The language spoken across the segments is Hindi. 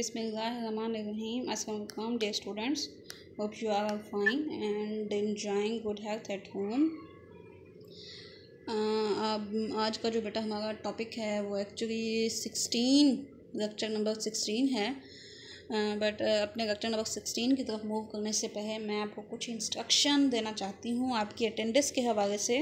बिसमीम day students hope you are fine and enjoying good health at home अब आज का जो बेटा हमारा टॉपिक है वो actually sixteen lecture number sixteen है बट अपने लेक्चर नंबर सिक्सटीन की तरफ मूव करने से पहले मैं आपको कुछ इंस्ट्रक्शन देना चाहती हूँ आपकी अटेंडेंस के हवाले से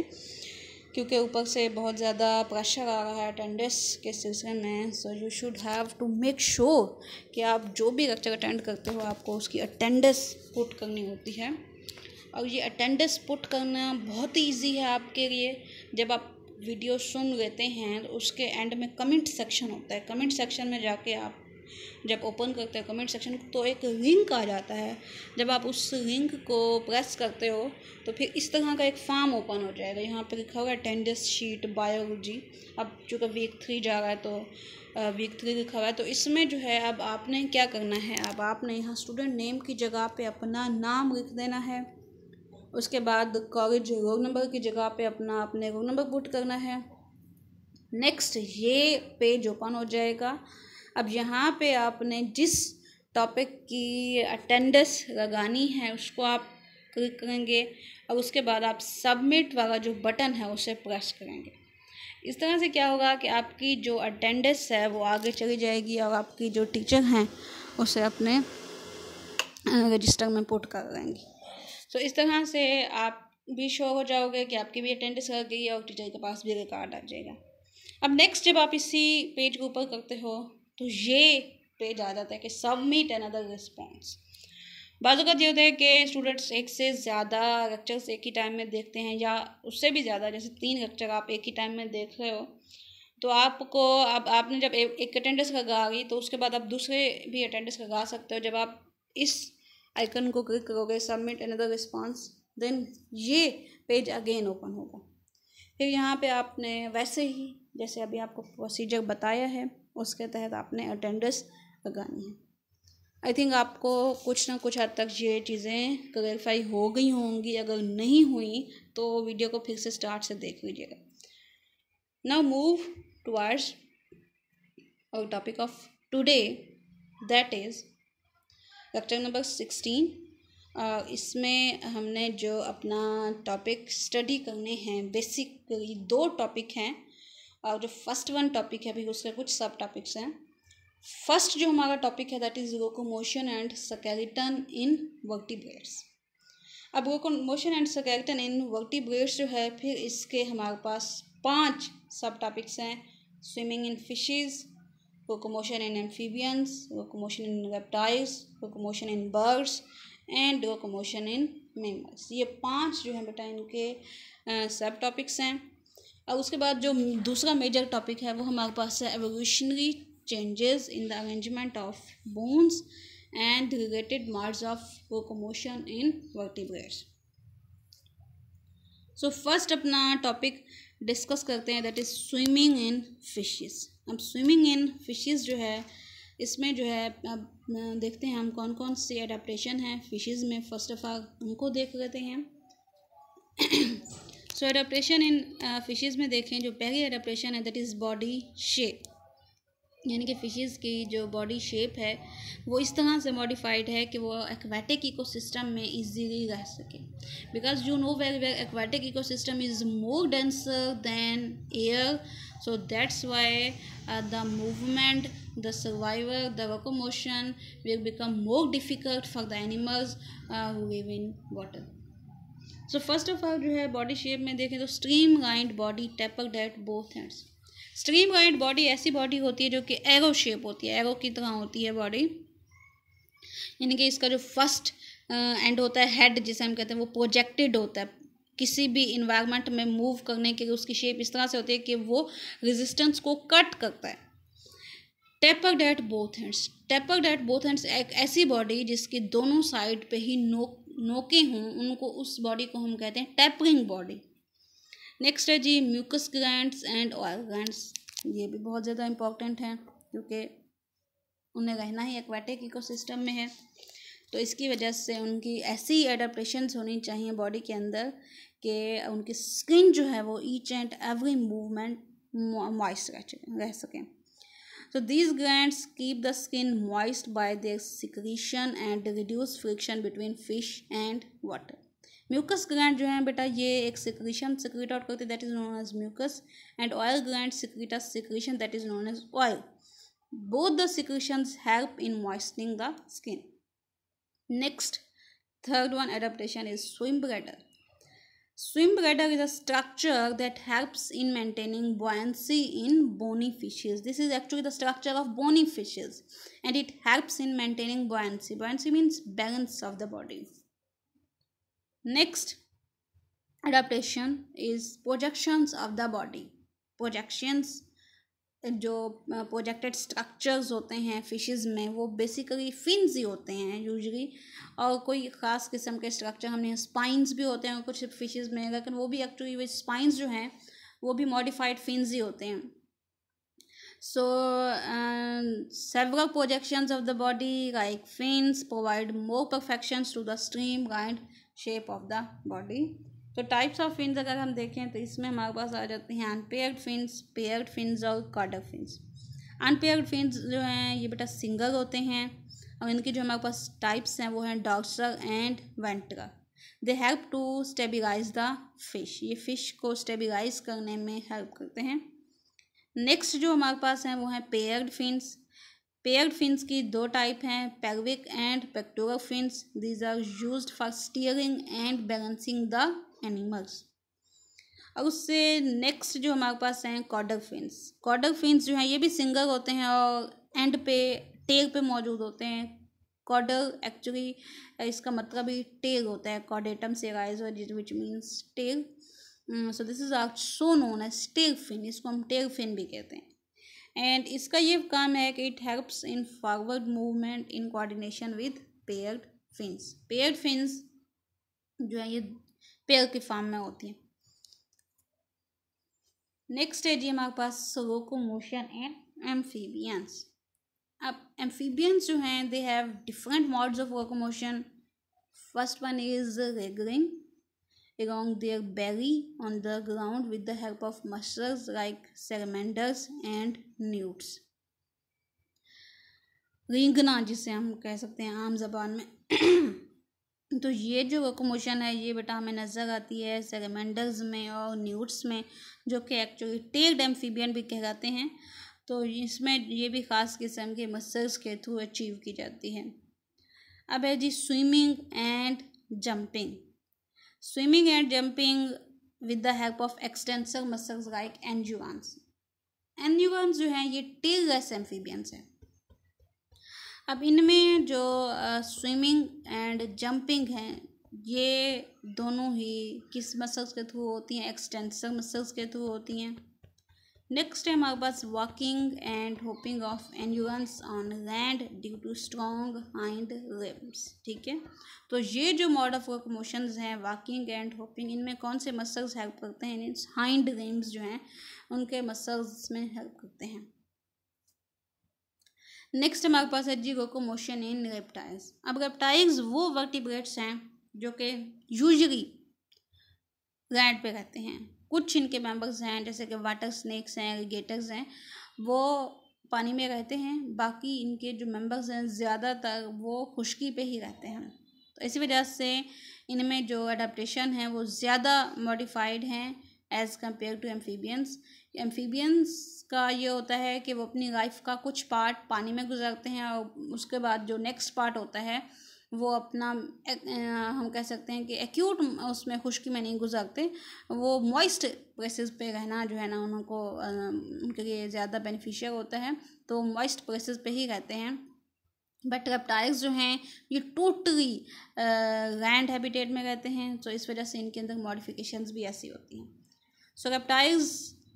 क्योंकि ऊपर से बहुत ज़्यादा प्रेशर आ रहा है अटेंडेंस के सिलसिले में so you should have to make sure कि आप जो भी लेक्चर अटेंड करते हो आपको उसकी अटेंडेंस पुट करनी होती है और ये अटेंडेंस पुट करना बहुत ही ईजी है आपके लिए जब आप वीडियो सुन लेते हैं तो उसके एंड में कमेंट सेक्शन होता है कमेंट सेक्शन में जाके आप जब ओपन करते हो कमेंट सेक्शन तो एक लिंक आ जाता है जब आप उस लिंक को प्रेस करते हो तो फिर इस तरह का एक फॉर्म ओपन हो जाएगा यहाँ पर लिखा हुआ है अटेंडेंस शीट बायोलॉजी अब चूँकि वीक थ्री जा रहा है तो वीक थ्री लिखा हुआ है तो इसमें जो है अब आपने क्या करना है अब आपने यहाँ स्टूडेंट नेम की जगह पर अपना नाम लिख देना है उसके बाद कॉलेज रोल नंबर की जगह पे अपना अपने रोल नंबर बुट करना है नेक्स्ट ये पेज ओपन हो जाएगा अब यहाँ पे आपने जिस टॉपिक की अटेंडेंस लगानी है उसको आप क्लिक करेंगे और उसके बाद आप सबमिट वाला जो बटन है उसे प्रेस करेंगे इस तरह से क्या होगा कि आपकी जो अटेंडेंस है वो आगे चली जाएगी और आपकी जो टीचर हैं उसे अपने रजिस्टर में पुट कर लेंगी तो इस तरह से आप भी शो हो जाओगे कि आपकी भी अटेंडेंस लग गई है और टीचर के पास भी रिकॉर्ड आ जाएगा अब नेक्स्ट जब आप इसी पेज के ऊपर करते हो तो ये पे जा जाता है कि सबमिट एन अदर रिस्पॉन्स बाज़त ये होता है कि स्टूडेंट्स एक से ज़्यादा लेक्चर्स एक ही टाइम में देखते हैं या उससे भी ज़्यादा जैसे तीन लेक्चर आप एक ही टाइम में देख रहे हो तो आपको अब आप, आपने जब एक अटेंडेंस गा गई तो उसके बाद आप दूसरे भी अटेंडेंस का गा सकते हो जब आप इस आइकन को क्लिक करोगे सबमिट अनदर रिस्पॉन्स देन ये पेज अगेन ओपन होगा फिर यहाँ पे आपने वैसे ही जैसे अभी आपको प्रोसीजर बताया है उसके तहत आपने अटेंडेंस लगानी है आई थिंक आपको कुछ ना कुछ हद तक ये चीज़ें क्लेरिफाई हो गई होंगी अगर नहीं हुई तो वीडियो को फिर से स्टार्ट से देख लीजिएगा नाउ मूव टुवर्ड्स और topic of today that is lecture number sixteen इसमें हमने जो अपना टॉपिक स्टडी करने हैं बेसिकली दो टॉपिक हैं और जो फर्स्ट वन टॉपिक है अभी उसके कुछ सब टॉपिक्स हैं फर्स्ट जो हमारा टॉपिक है that is locomotion and skeleton in vertebrates अब locomotion and skeleton in vertebrates जो है फिर इसके हमारे पास पांच सब टॉपिक्स हैं swimming in fishes locomotion in amphibians, locomotion in reptiles, locomotion in birds and motion in mammals. ये पांच जो है बेटा इनके सब टॉपिक्स हैं अब उसके बाद जो दूसरा मेजर टॉपिक है वो हमारे पास है evolutionary changes in the arrangement of bones and related मार्ज of locomotion in vertebrates so first अपना टॉपिक डिस्कस करते हैं that is swimming in fishes अब स्विमिंग इन फिशेस जो है इसमें जो है अब देखते हैं हम कौन कौन सी एडाप्टेशन हैं फिशेस में फर्स्ट ऑफ ऑल उनको देख लेते हैं सो एडप्रेशन इन फिशेस में देखें जो पहली एडप्रेशन है दैट इज़ बॉडी शेप यानी कि फिशेस की जो बॉडी शेप है वो इस तरह से मॉडिफाइड है कि वो एक्वाटिक इकोसिस्टम में इजीली रह सके because you know well well aquatic ecosystem is more denser than air so that's why the movement the survivor the locomotion motion become more difficult for the animals uh, who live in so first of all जो है बॉडी शेप में देखें तो streamlined body tapered at both hands streamlined body ऐसी बॉडी होती है जो कि एगो शेप होती है एगो की तरह होती है बॉडी यानी कि इसका जो फर्स्ट एंड uh, होता है हेड जिसे हम कहते हैं वो प्रोजेक्टेड होता है किसी भी इन्वायरमेंट में मूव करने के उसकी शेप इस तरह से होती है कि वो रेजिस्टेंस को कट करता है tapered at both hands tapered at both hands एक ऐसी बॉडी जिसकी दोनों साइड पे ही नोक नोकें हों उनको उस बॉडी को हम कहते हैं टैपरिंग बॉडी नेक्स्ट है जी म्यूकस ग्रैंड्स एंड ग्रैंड्स ये भी बहुत ज़्यादा इम्पॉर्टेंट हैं क्योंकि उन्हें रहना ही एक्वेटिक इको में है तो इसकी वजह से उनकी ऐसी एडाप्टेशन होनी चाहिए बॉडी के अंदर कि उनकी स्किन जो है वो each and every movement moist रह सकें So these glands keep the skin moist by their secretion and reduce friction between fish and water. Mucus gland, जो है बेटा ये एक सिक्रीशन सिक्रीट आउट करती that is known as mucus, and oil gland gland secrete a secretion that is both the secretions help in moistening the skin next third one adaptation is swim bladder Swim bladder is a structure that helps in maintaining buoyancy in bony fishes. This is actually the structure of bony fishes and it helps in maintaining buoyancy. Buoyancy means balance of the body. Next adaptation is projections of the body. Projections जो प्रोजेक्टेड स्ट्रक्चर्स होते हैं फिशेस में वो बेसिकली फिन्स ही होते हैं यूजली और कोई ख़ास किस्म के स्ट्रक्चर हमने स्पाइंस भी होते हैं कुछ फिशेस में लेकिन वो भी एक्चुअली वे स्पाइंस जो हैं वो भी मॉडिफाइड फिन्स ही होते हैं so several projections of the body like fins provide more more to the streamlined shape of the body तो टाइप्स ऑफ फिन्स अगर हम देखें तो इसमें हमारे पास आ जाते हैं अनपेयर्ड फिन्स पेयर्ड फिन्स और कार्डअप फिन्स अनपेयर्ड फिन्स जो हैं ये बेटा सिंगल होते हैं और इनके जो हमारे पास टाइप्स हैं वो हैं dorsal and ventral they help to stabilise the fish ये फ़िश को स्टेबिलाइज करने में हेल्प करते हैं नेक्स्ट जो हमारे पास हैं वो हैं पेयर्ड फिन्स पेयर्ड फिन्स की दो टाइप हैं pelvic and pectoral fins these are use for steering and balancing the animals और उससे नेक्स्ट जो हमारे पास हैं कॉडक फिन्स कॉडक फिन्स जो हैं ये भी सिंगर होते हैं और एंड पे टेग पे मौजूद होते हैं कॉडल एक्चुअली इसका मतलब ही टेग होता है कॉडेटम से rise which means tail so this is so known as tail fin इसको हम टेग फिन भी कहते हैं एंड इसका ये काम है कि it helps in forward movement in coordination with paired fins paired fins जो है ये पेयर की फॉर्म में होती है नेक्स्ट है जी हमारे पास सोवोको मोशन एंड एम्फीबियंस अब एम्फीबियंस जो हैं they have different modes of locomotion first one is wriggling along their belly on the ground with the help of muscles like salamanders and newts रींगना जिसे हम कह सकते हैं आम जबान में तो ये जो लोकोमोशन है ये बेटा हमें नज़र आती है सेगमेंडल्स में और न्यूट्स में जो कि एक्चुअली टेल एम्फीबियन भी कहलाते हैं तो इसमें ये भी ख़ास किस्म के मसल्स के थ्रू अचीव की जाती है अब है जी swimming and jumping swimming and jumping with the help of extensor muscles like anurans anurans जो हैं ये टेल लेस एम्फीबियंस हैं अब इनमें जो स्विमिंग एंड जंपिंग हैं ये दोनों ही किस मसल्स के थ्रू होती हैं एक्सटेंसर मसल्स के थ्रू होती हैं नेक्स्ट है हमारे पास walking and hopping of anurans on land due to strong hind limbs ठीक है तो ये जो मॉड ऑफ वर्क मोशंस हैं वॉकिंग एंड होपिंग इनमें कौन से मसल्स हेल्प करते हैं हाइंड रिम्स जो हैं उनके मसल्स में हेल्प करते हैं नेक्स्ट हमारे पास है जी मोशन इन रेप्टाइल्स अब रेप्टाइल्स वो वर्टिब्रेट्स हैं जो कि यूजली ग्रैंड पे रहते हैं कुछ इनके मेंबर्स हैं जैसे कि वाटर स्नैक्स हैं एलिगेटर्स हैं वो पानी में रहते हैं बाकी इनके जो मेंबर्स हैं ज़्यादातर वो खुश्की पे ही रहते हैं तो इसी वजह से इनमें जो अडाप्टशन है वो ज़्यादा मॉडिफाइड हैं as compare to amphibians amphibians का ये होता है कि वो अपनी लाइफ का कुछ पार्ट पानी में गुजारते हैं और उसके बाद जो नेक्स्ट पार्ट होता है वो अपना एक, हम कह सकते हैं कि एक्यूट उसमें खुश्की में नहीं गुजारते वो मॉइस्ट प्लेसेस पे रहना जो है ना उनको उनके लिए ज़्यादा बेनिफिशियल होता है तो मॉइस्ट प्लेसेस पे ही रहते हैं बट रेप्टाइल्स जो हैं ये टोटली लैंड हैबिटेट में रहते हैं तो इस वजह से इनके अंदर मॉडिफिकेशंस भी ऐसी होती हैं so reptiles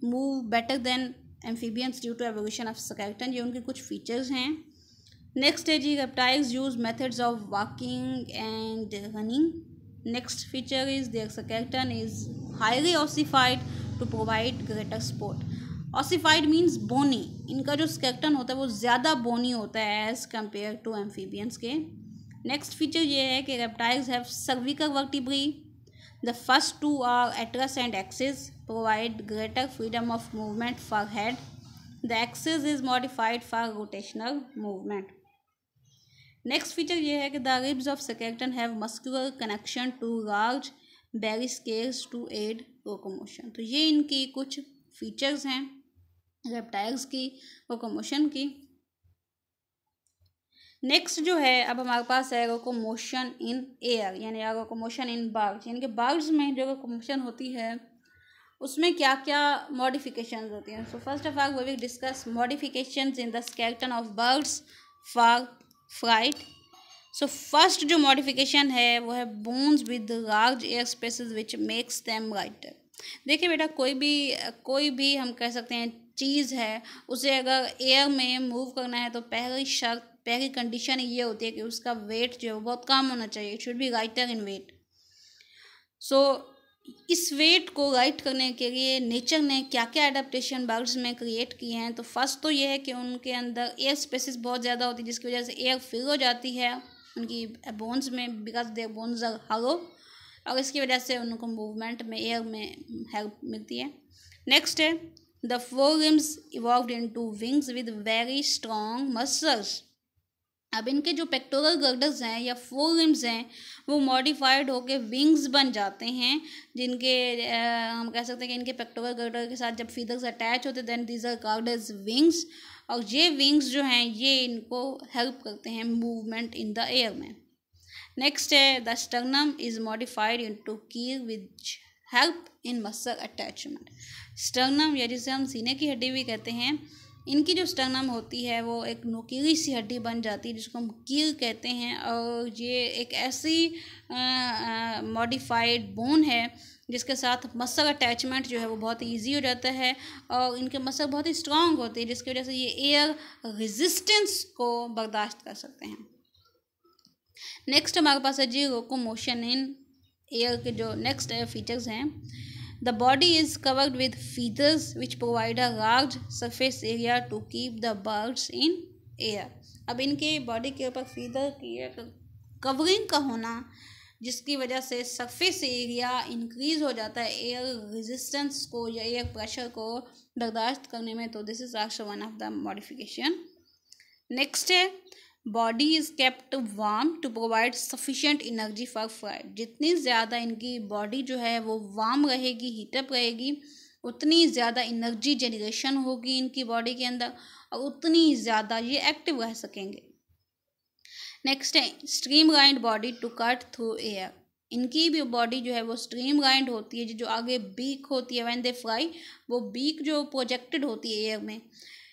move better than amphibians due to evolution of skeleton ये उनके कुछ फीचर्स हैं नेक्स्ट है जी reptiles use methods of walking and running next feature is their skeleton is highly ossified to provide greater support ossified means bony इनका जो स्केलेटन होता है वो ज़्यादा बोनी होता है एज़ कम्पेयर टू एम्फीबियंस के नेक्स्ट फीचर ये है कि reptiles have cervical vertebrae The first two are atlas and axis provide greater freedom of movement for head. The axis is modified for rotational movement. Next feature ये है कि the ribs of skeleton have muscular connection to large ventral scales to aid locomotion तो ये इनकी कुछ फीचर्स हैं रेप्टाइल्स की लोकोमोशन की नेक्स्ट जो है अब हमारे पास है मोशन इन एयर यानी को मोशन इन बर्ड्स यानी कि बर्ड्स में जो मोशन होती है उसमें क्या क्या मॉडिफिकेशन होती हैं so first of all we will discuss modification in the skeleton of birds for flight so first जो मॉडिफिकेशन है वो है bones with large air spaces which makes them lighter देखिए बेटा कोई भी कोई भी हम कह सकते हैं चीज़ है उसे अगर एयर में मूव करना है तो पहली शर्त पहली कंडीशन ये होती है कि उसका वेट जो है बहुत कम होना चाहिए it should be lighter in weight so इस वेट को गाइड करने के लिए नेचर ने क्या क्या एडाप्टेशन बर्ड्स में क्रिएट किए हैं तो फर्स्ट तो ये है कि उनके अंदर एयर स्पेसिस बहुत ज़्यादा होती है जिसकी वजह से एयर फिल हो जाती है उनकी बोन्स में बिकॉज देर बोन्स आर हरो और इसकी वजह से उनको मूवमेंट में एयर में हेल्प मिलती है नेक्स्ट है The forelimbs evolved into wings with very strong muscles. अब इनके जो पेक्टोरल गर्डर्स हैं या फोर लिम्स हैं वो मॉडिफाइड होकर विंग्स बन जाते हैं जिनके आ, हम कह सकते हैं कि इनके पेक्टोरल गर्डर के साथ जब फीदर्स अटैच होते then these are girdles wings और ये विंग्स जो हैं ये इनको हेल्प करते हैं मूवमेंट इन द एयर में नेक्स्ट है the sternum is modified into keel which help in muscle attachment sternum या जिसे हम सीने की हड्डी भी कहते हैं इनकी जो स्टर्नम होती है वो एक नुकीली सी हड्डी बन जाती है जिसको हम कील कहते हैं और ये एक ऐसी मॉडिफाइड बोन है जिसके साथ मसल अटैचमेंट जो है वो बहुत इजी हो जाता है और इनके मसल बहुत ही स्ट्रांग होते हैं जिसकी वजह से ये एयर रेजिस्टेंस को बर्दाश्त कर सकते हैं नेक्स्ट हमारे पास है जी रोको मोशन इन एयर के जो नेक्स्ट फीचर्स हैं The body is covered with feathers which provide a large surface area to keep the birds in air. अब इनके बॉडी के ऊपर फीदर की एक कवरिंग का होना जिसकी वजह से सरफेस एरिया इंक्रीज हो जाता है एयर रेजिस्टेंस को या एयर प्रेशर को बर्दाश्त करने में तो this is also one of the modification next है body is kept warm to provide sufficient energy for fly जितनी ज़्यादा इनकी बॉडी जो है वो वार्म रहेगी हीटअप रहेगी उतनी ज़्यादा इनर्जी जनरेशन होगी इनकी बॉडी के अंदर और उतनी ज़्यादा ये एक्टिव रह सकेंगे नेक्स्ट है streamlined body to cut through air इनकी भी बॉडी जो है वो स्ट्रीम गाइंड होती है जो आगे बीक होती है वैन दे फ्राई वो बीक जो प्रोजेक्टेड होती है एयर में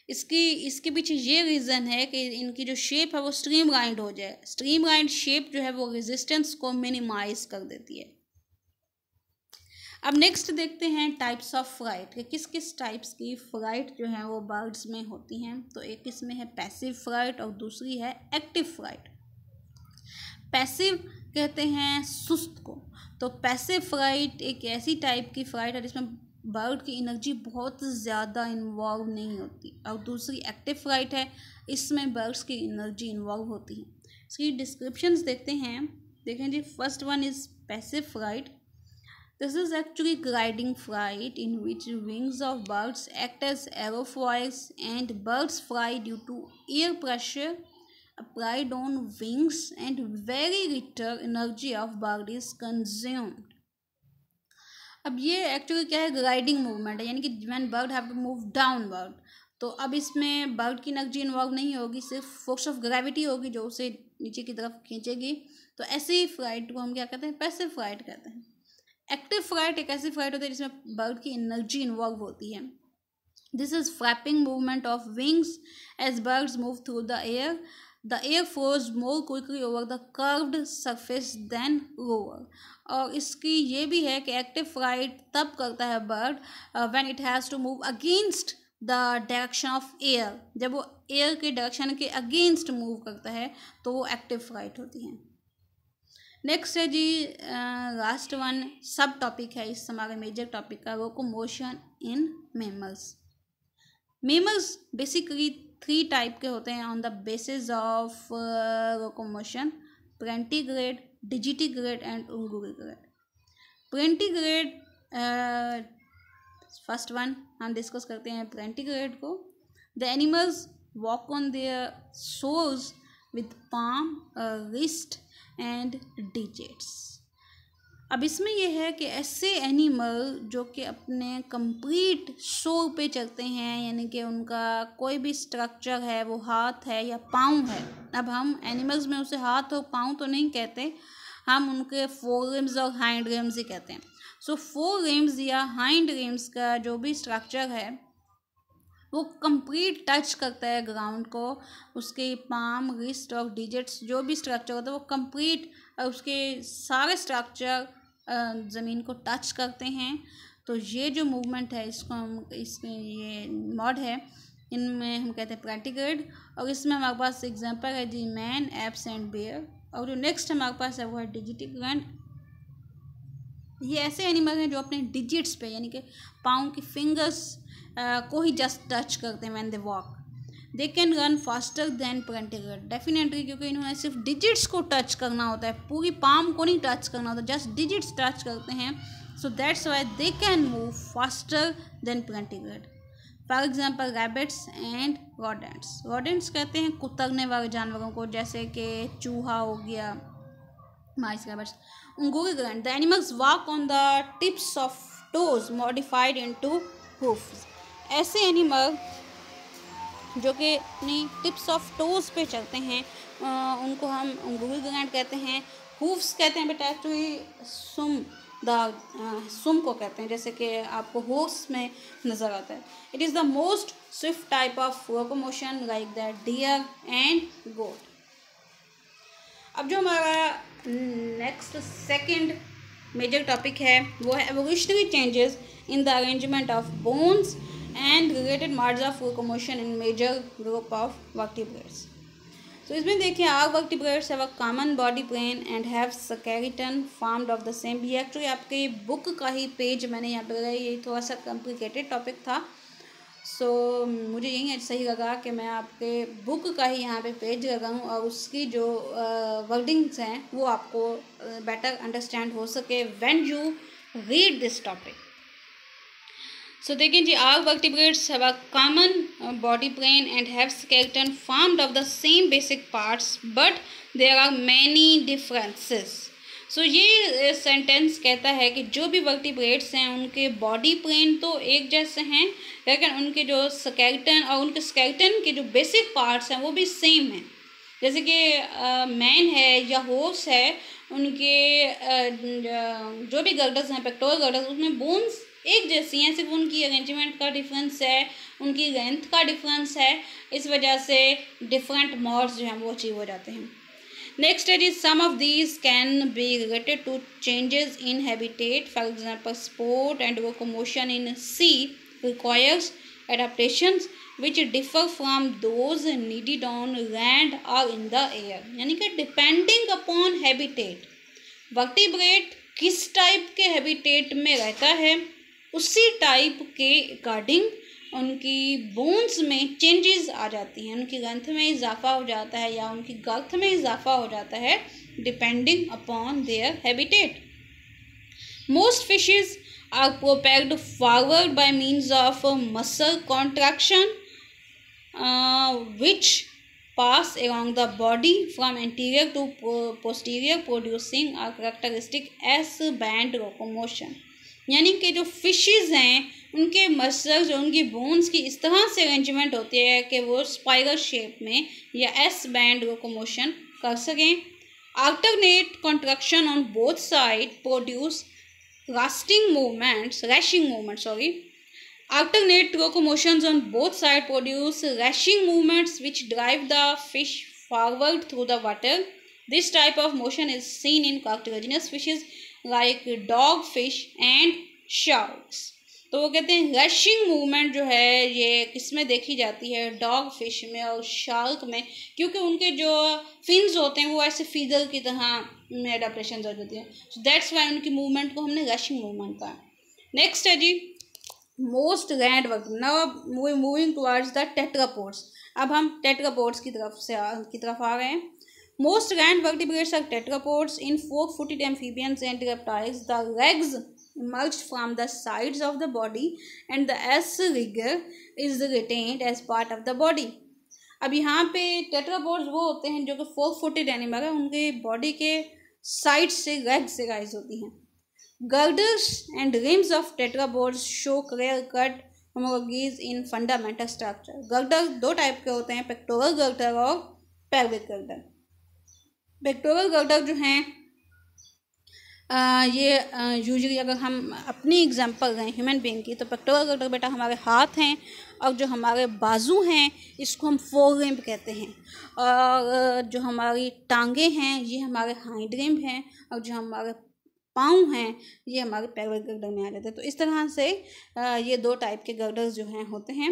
इसकी इसके पीछे ये रीज़न है कि इनकी जो शेप है वो स्ट्रीम ग्राइंड हो जाए स्ट्रीम ग्राइंड शेप जो है वो रेजिस्टेंस को मिनिमाइज कर देती है अब नेक्स्ट देखते हैं टाइप्स ऑफ फ्राइट कि किस किस टाइप्स की फ्राइट जो है वो बर्ड्स में होती हैं तो एक इसमें है पैसिव फ्राइट और दूसरी है एक्टिव फ्राइट पैसिव कहते हैं सुस्त को तो पैसिव फ्राइट एक ऐसी टाइप की फ्राइट है जिसमें बर्ड की एनर्जी बहुत ज़्यादा इन्वॉल्व नहीं होती और दूसरी एक्टिव फ्लाइट है इसमें बर्ड्स की एनर्जी इन्वॉल्व होती है इसकी डिस्क्रिप्शन देखते हैं देखें जी first one is passive flight this is actually gliding flight in which wings of birds act as arrows and birds fly due to air pressure applied on wings and very little energy of bird is consumed अब ये एक्चुअली क्या है ग्लाइडिंग मूवमेंट है यानी कि when bird have to move down bird तो अब इसमें बर्ड की नकजी इन्वॉल्व नहीं होगी सिर्फ फोर्स ऑफ ग्रेविटी होगी जो उसे नीचे की तरफ खींचेगी तो ऐसी फ्लाइट को हम क्या कहते हैं पैसिव फ्लाइट कहते हैं एक्टिव फ्लाइट एक ऐसी फ्लाइट होती है जिसमें बर्ड की एनर्जी इन्वॉल्व होती है this is flapping movement of wings as birds move through the air the air force more quickly over the curved surface than lower और इसकी ये भी है कि एक्टिव फ्लाइट तब करता है bird when it has to move against the direction of air जब वो एयर के डायरेक्शन के अगेंस्ट मूव करता है तो वो एक्टिव फ्लाइट होती है नेक्स्ट है जी लास्ट वन सब टॉपिक है इस समय मेजर टॉपिक का locomotion in mammals mammals basically three type के होते हैं on the basis of locomotion plantigrade digitigrade and unguligrade plantigrade first one हम डिस्कस करते हैं प्रेंटीग्रेड को the animals walk on their soles with palm wrist and digits अब इसमें यह है कि ऐसे एनिमल जो कि अपने कंप्लीट शो पे चलते हैं यानी कि उनका कोई भी स्ट्रक्चर है वो हाथ है या पाँव है अब हम एनिमल्स में उसे हाथ और पाँव तो नहीं कहते हम उनके फोर रिम्स और हाइंड रिम्स ही कहते हैं सो फोर रिम्स या हाइंड रिम्स का जो भी स्ट्रक्चर है वो कंप्लीट टच करता है ग्राउंड को उसके पाम रिस्ट और डिजिट्स जो भी स्ट्रक्चर होता है वो कंप्लीट उसके सारे स्ट्रक्चर ज़मीन को टच करते हैं तो ये जो मूवमेंट है इसको हम इसमें ये मॉड है इनमें हम कहते हैं प्रैक्टिकल और इसमें हमारे पास एग्जांपल है जी मैन एप्स एंड बेयर और जो नेक्स्ट हमारे पास है वो है डिजिटिक ग्रैंड ये ऐसे एनिमल हैं जो अपने डिजिट्स पे यानी कि पाँव की फिंगर्स को ही जस्ट टच करते हैं man they walk they can run faster than plantigrade definitely क्योंकि इन्होंने सिर्फ डिजिट्स को टच करना होता है पूरी पाम को नहीं टच करना होता जस्ट डिजिट्स टच करते हैं so that's why they can move faster than plantigrade for example rabbits and rodents rodents कहते हैं कुतरने वाले जानवरों को जैसे कि चूहा हो गया mice rabbits unguligrade the animals walk on the tips of toes modified into hoofs ऐसे एनिमल जो कि अपनी टिप्स ऑफ टोज़ पे चलते हैं आ, उनको हम गूगल गैंड कहते हैं हूफ्स कहते हैं बेटा एक्चुअली सुम द सुम को कहते हैं जैसे कि आपको होस में नज़र आता है it is the most swift type of locomotion like that deer and goat अब जो हमारा नेक्स्ट सेकेंड मेजर टॉपिक है वो है evolutionary changes in the arrangement of bones and great margin of locomotion in major group of vertebrates तो इसमें देखिए all vertebrates have a common body plan and have skeleton formed of the same ये एक्चुअली आपके बुक का ही पेज मैंने यहाँ पर लगाया ये थोड़ा सा कॉम्प्लिकेटेड टॉपिक था सो so, मुझे यही सही अच्छा लगा कि मैं आपके बुक का ही यहाँ पे पेज लगाऊँ और उसकी जो वर्डिंग्स हैं वो आपको बेटर अंडरस्टैंड हो सके when you read this topic so देखें जी all vertebrates have a common body plan and have skeleton formed of the same basic parts but there are many differences so ये सेंटेंस uh, कहता है कि जो भी वर्टिब्रेट्स हैं उनके बॉडी ब्रेन तो एक जैसे हैं लेकिन उनके जो स्केल्टन और उनके स्केल्टन के जो बेसिक पार्ट्स हैं वो भी सेम हैं जैसे कि मैन uh, है या होस है उनके uh, uh जो भी गर्डर्स हैं पेक्टोर गर्डर्स उसमें बोन्स एक जैसी हैं सिर्फ उनकी अरेंजमेंट का डिफरेंस है उनकी लेंथ का डिफरेंस है इस वजह से डिफरेंट मॉड्स जो हैं वो अचीव हो जाते हैं नेक्स्ट है जी some of these can be related to changes in habitat for example support and locomotion in sea requires adaptation which differ from those needed on land और इन द एयर यानी कि डिपेंडिंग अपॉन हैबिटेट वर्टिब्रेट किस टाइप के हैबिटेट में रहता है उसी टाइप के अकॉर्डिंग उनकी बोन्स में चेंजेस आ जाती हैं उनकी गंथ में इजाफा हो जाता है या उनकी गर्थ में इजाफा हो जाता है depending upon their habitat most fishes are propelled forward by means of muscle contraction which pass along the body from anterior to posterior producing a characteristic S bend locomotion यानी कि जो फिशेज़ हैं उनके मसल्स और उनकी बोन्स की इस तरह से अरेंजमेंट होती है कि वो स्पाइगर शेप में या एस बैंड को मोशन कर सकें alternate contraction on both side produce lashing movements lashing movement sorry locomotion on both side produce lashing movements which drive the fish forward through the water this type of motion is seen in cartilaginous fishes like dogfish and sharks तो वो कहते हैं रशिंग मूवमेंट जो है ये किस में देखी जाती है डॉग फिश में और शार्क में क्योंकि उनके जो फिन्स होते हैं वो ऐसे फीजल की तरह में अडाप्टेशन हो जाती है सो दैट्स वाई उनकी मूवमेंट को हमने रशिंग मूवमेंट कहा नेक्स्ट है जी most land work now moving towards the tetrapods अब हम टेट्रापोर्ट्स की तरफ से की तरफ आ गए हैं most land vertebrates are tetrapods in four footed amphibians and reptiles the legs mulch from the sides of the body and the S rigour is retained as part of the body अब यहाँ पे टेट्रापोर्ट्स वो होते हैं जो कि फोर फुटेड एनिमल है उनके बॉडी के साइड से रेग्स से राइज होती हैं girdles and limbs of tetrapods show clear cut homologies in fundamental structure girdle दो टाइप के होते हैं पेक्टोरल गर्डर और पैरविक गर्डर बैक्टोरियल गर्डक जो हैं ये यूजली अगर हम अपनी एग्जांपल दें ह्यूमन बींग की तो बैक्टोरियल गर्डक बेटा हमारे हाथ हैं और जो हमारे बाजू हैं इसको हम फोर कहते हैं और जो हमारी टांगे हैं ये हमारे हाइड लिम्ब हैं और जो हमारे पाँव हैं ये हमारे पैरवल गर्डर में आ जाते हैं तो इस तरह से ये दो टाइप के गर्डर जो हैं होते हैं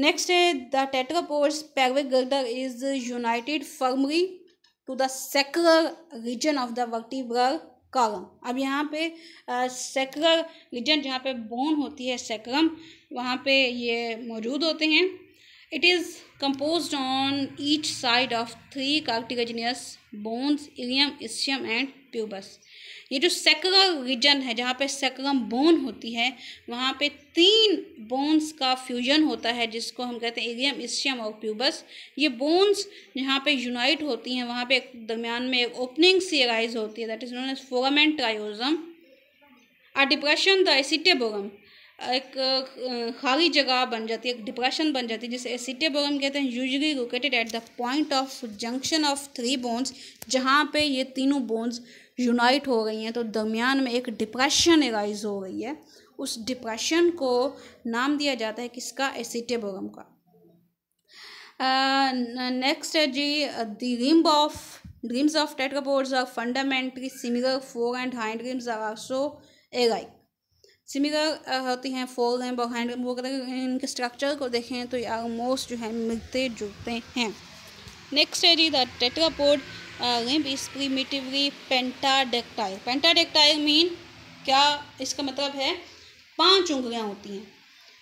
नेक्स्ट है the tetrapods pelvic girdle is united firmly to the sacral region of the vertebral column अब यहाँ पे सेक्रल रीजन जहाँ पे बोन होती है सेक्रम वहाँ पे ये मौजूद होते हैं it is compose on each side of three cartilaginous bones ilium ischium and pubis ये जो सेकगा रीजन है जहाँ पे सेकगम बोन होती है वहाँ पे तीन बोन्स का फ्यूजन होता है जिसको हम कहते हैं एरियम इसम और प्यूबस ये बोन्स जहाँ पे यूनाइट होती हैं वहाँ पे एक दरमियान में एक ओपनिंग सी राइज होती है that is known as foramen triosseum a depression the acetabulum एक खाली जगह बन जाती है एक डिप्रेशन बन जाती है जिसे एसिटेबोगम कहते हैं usually located at the point of junction of three bones जहाँ पे ये तीनों बोन्स यूनाइट हो गई हैं तो दरमियान में एक डिप्रेशन एराइज हो गई है उस डिप्रेशन को नाम दिया जाता है किसका एसिटेबोरम का नेक्स्ट है जी the of limbs of tetrapods are fundamentally similar fore and hind limbs are also alike similar होती हैं फोर रिम्ब और हाइंड वो अगर इनके स्ट्रक्चर को देखें तो ये आलमोस्ट जो है मिलते जुलते हैं नेक्स्ट है जी द टेट्रापोड गए इस प्रीमेटिवली पेंटाडेक्टाइल पेंटाडेक्टाइल मीन क्या इसका मतलब है पांच उंगलियां होती हैं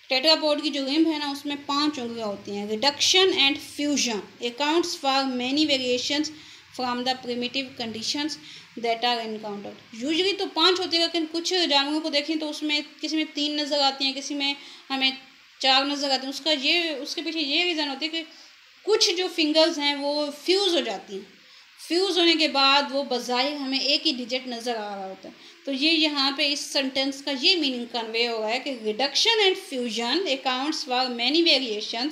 टेटापोर्ड की जो रिम है ना उसमें पांच उंगलियां होती हैं reduction and fusion accounts for many variations from the primitive conditions that are encountered usually तो पांच होती है लेकिन कुछ जानवरों को देखें तो उसमें किसी में तीन नज़र आती हैं किसी में हमें चार नज़र आती हैं उसका ये उसके पीछे ये रीज़न होती है कि कुछ जो फिंगर्स हैं वो फ्यूज़ हो जाती हैं फ्यूज़ होने के बाद वो बज़ाहिर हमें एक ही डिजिट नज़र आ रहा होता है तो ये यहाँ पे इस सेंटेंस का ये मीनिंग कन्वे हो रहा है कि reduction and fusion accounts for many variation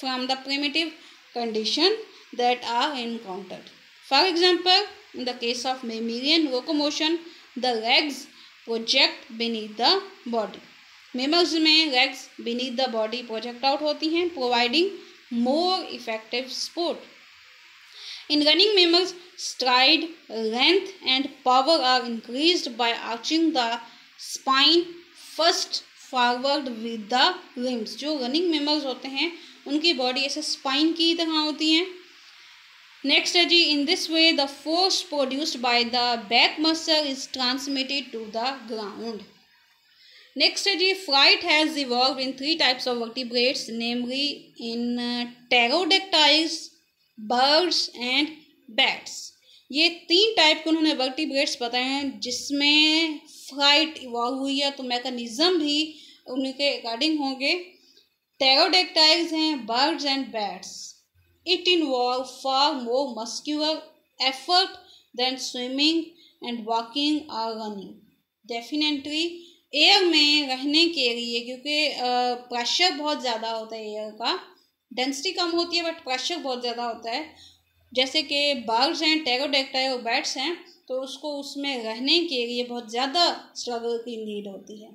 from the primitive condition that are encountered for example in the case of mammalian locomotion the legs project beneath the body mammals में legs beneath the body project out होती हैं providing more effective support In running mammals, stride length and power are increased by arching the spine first forward with the limbs जो रनिंग मेमल्स होते हैं उनकी बॉडी ऐसे स्पाइन की तरह होती हैं नेक्स्ट है जी in this way the force produced by the back muscle is transmitted to the ground next है जी flight has evolve in three types of vertebrates namely in pterodactyls birds and bats ये तीन टाइप के उन्होंने वर्टिब्रेट्स बताए हैं जिसमें फ्लाइट इवॉल्व हुई है तो मैकेनिज्म भी उनके अकॉर्डिंग होंगे टेरोडेक्टाइल्स हैं birds and bats it involve far more muscular effort than swimming and walking और रनिंग डेफिनेटली एयर में रहने के लिए क्योंकि प्रेशर बहुत ज़्यादा होता है एयर का डेंसिटी कम होती है बट प्रेशर बहुत ज़्यादा होता है जैसे कि बर्ड्स हैं टेरोडेक्टाइल बैट्स हैं तो उसको उसमें रहने के लिए बहुत ज़्यादा स्ट्रगल की नीड होती है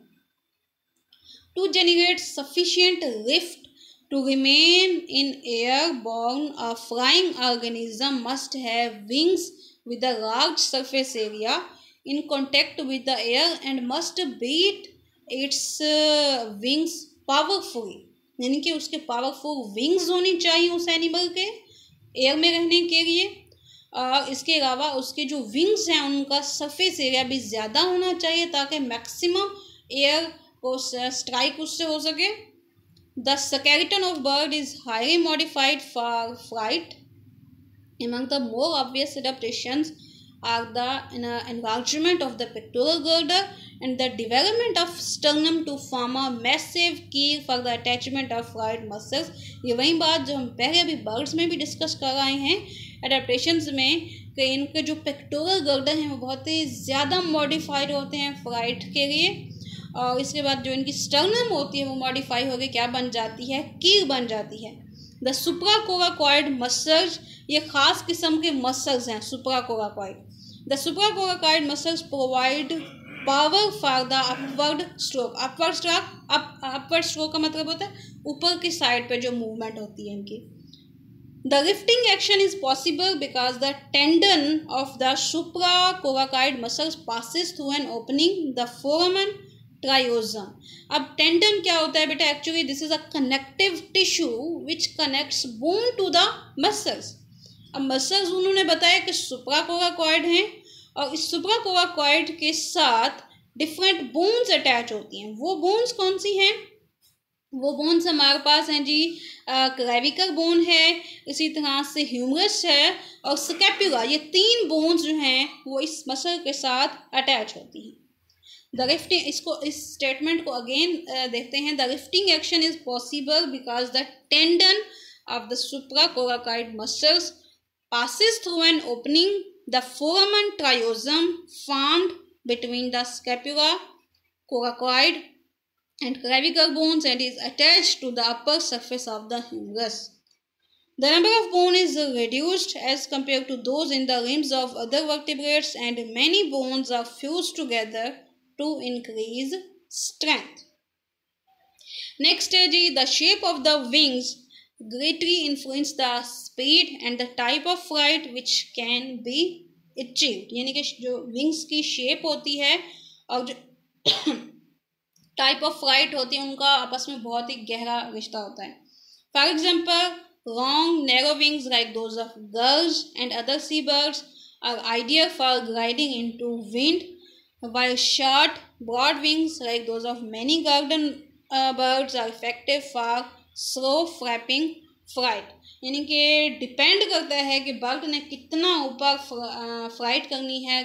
to generate sufficient lift to remain in airborne a flying organism must है wings with a large surface area in contact with the air and must beat its wings wings यानी कि उसके पावरफुल विंग्स होनी चाहिए उस एनिमल के एयर में रहने के लिए और इसके अलावा उसके जो विंग्स हैं उनका सरफेस एरिया भी ज़्यादा होना चाहिए ताकि मैक्सिमम एयर को स्ट्राइक उससे हो सके the skeleton of bird is highly modified for flight among the more obvious adaptations are the uh, enlargement of the pectoral girdle and the development of sternum to form a massive key for the attachment of right muscles ये वही बात जो हम पहले अभी बर्ड्स में भी डिस्कस कर आए हैं अडेप्टेशन में कि इनके जो पेक्टोरल गर्दन हैं वो बहुत ही ज़्यादा मॉडिफाइड होते हैं फ्लाइट के लिए और इसके बाद जो इनकी स्टर्नम होती है वो मॉडिफाई होकर क्या बन जाती है की बन जाती है द सुप्राकोराकॉइड मसल्स ये खास किस्म के मसल्स हैं supracoracoid the supracoracoid muscles provide power for the upward stroke upward stroke up upward stroke का मतलब होता है ऊपर की साइड पे जो मूवमेंट होती है इनकी the lifting action is possible because the tendon of the supracoracoid muscles passes through an opening the foramen triosseum अब टेंडन क्या होता है बेटा actually this is a connective tissue which connects bone to the muscles अब मसल्स उन्होंने बताया कि सुप्रा कोवाकॉइड हैं और इस सुप्राकोवाकॉइड के साथ डिफरेंट बोन्स अटैच होती हैं वो बोन्स कौन सी हैं वो बोन्स हमारे पास हैं जी क्रैविकल बोन है इसी तरह से ह्यूमरस है और स्कैप्यूला ये तीन बोन्स जो हैं वो इस मसल के साथ अटैच होती हैं द रिफ्टिंग इसको इस स्टेटमेंट को अगेन देखते हैं the lifting action is possible because the tendon of the supracoracoid muscles passes through an opening The foramen triosum formed between the scapula, coracoid and clavicular bones and is attached to the upper surface of the humerus. The number of bones is reduced as compared to those in the limbs of other vertebrates and many bones are fused together to increase strength. Next stage is the shape of the wings greatly influence the speed and the type of flight which can be achieved यानी कि जो wings की shape होती है और जो type of flight होती है उनका आपस में बहुत ही गहरा रिश्ता होता है For example, long narrow wings like those of gulls and other seabirds are ideal for gliding into wind while short broad wings like those of many garden uh, birds are effective for slow flapping flight यानी कि डिपेंड करता है कि बल्ब ने कितना ऊपर फ्राइट करनी है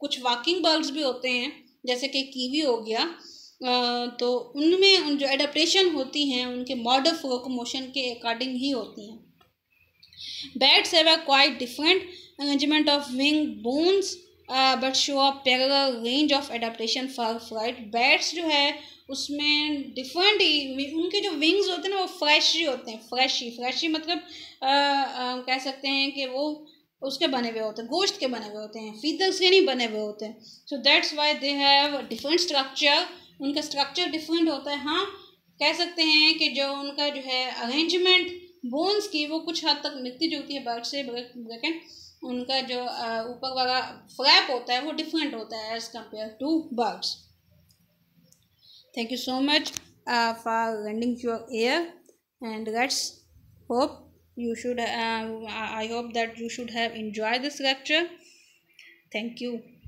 कुछ वॉकिंग बल्ब्स भी होते हैं जैसे कि कीवी हो गया तो उनमें उन जो एडप्टेशन होती हैं उनके मॉड ऑफ वर्क मोशन के अकॉर्डिंग ही होती हैं bats have a quite different arrangement of wing bones but show a parallel range of adaptation for flight bats जो है उसमें डिफरेंट ही उनके जो विंग्स होते हैं ना वो फ्रेश ही होते हैं फ्रेश ही फ्रेश ही मतलब आ, uh, आ, uh, कह सकते हैं कि वो उसके बने हुए होते हैं गोश्त के बने हुए होते हैं फीदर्स के नहीं बने हुए होते हैं so that's why they have different structure उनका स्ट्रक्चर डिफरेंट होता है हाँ कह सकते हैं कि जो उनका जो है अरेंजमेंट बोन्स की वो कुछ हद तक मिलती जुलती है बर्ड से ब्रेक उनका जो ऊपर वाला फ्लैप होता है वो डिफरेंट होता है as compare to birds thank you so much for lending your ear and let's hope you should I hope that you should have enjoy this lecture thank you